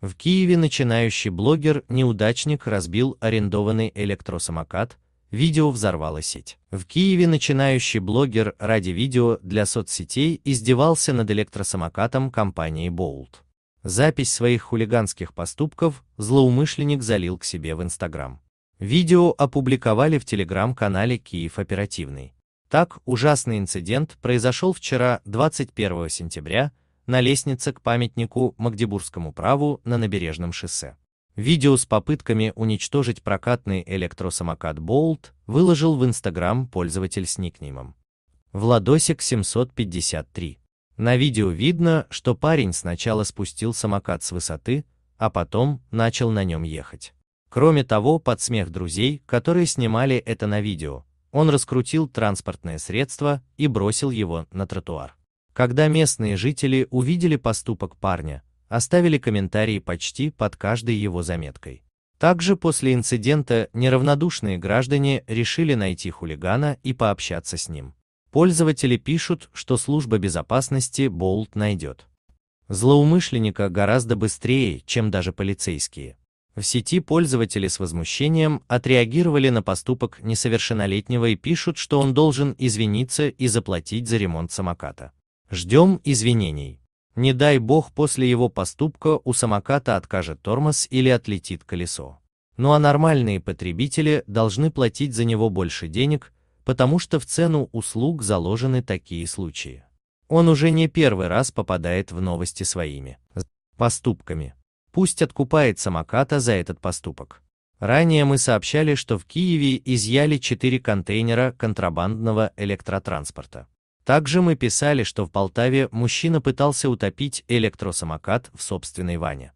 В Киеве начинающий блогер-неудачник разбил арендованный электросамокат, видео взорвало сеть. В Киеве начинающий блогер ради видео для соцсетей издевался над электросамокатом компании Bolt. Запись своих хулиганских поступков злоумышленник залил к себе в Инстаграм. Видео опубликовали в телеграм-канале Киев Оперативный. Так, ужасный инцидент произошел вчера, 21 сентября, на лестнице к памятнику Магдебургскому праву на набережном шоссе. Видео с попытками уничтожить прокатный электросамокат Болт выложил в Инстаграм пользователь с никнеймом. Владосик 753. На видео видно, что парень сначала спустил самокат с высоты, а потом начал на нем ехать. Кроме того, под смех друзей, которые снимали это на видео, он раскрутил транспортное средство и бросил его на тротуар. Когда местные жители увидели поступок парня, оставили комментарии почти под каждой его заметкой. Также после инцидента неравнодушные граждане решили найти хулигана и пообщаться с ним. Пользователи пишут, что служба безопасности Болт найдет. Злоумышленника гораздо быстрее, чем даже полицейские. В сети пользователи с возмущением отреагировали на поступок несовершеннолетнего и пишут, что он должен извиниться и заплатить за ремонт самоката. Ждем извинений. Не дай бог после его поступка у самоката откажет тормоз или отлетит колесо. Ну а нормальные потребители должны платить за него больше денег, потому что в цену услуг заложены такие случаи. Он уже не первый раз попадает в новости своими поступками. Пусть откупает самоката за этот поступок. Ранее мы сообщали, что в Киеве изъяли 4 контейнера контрабандного электротранспорта. Также мы писали, что в Полтаве мужчина пытался утопить электросамокат в собственной ванне.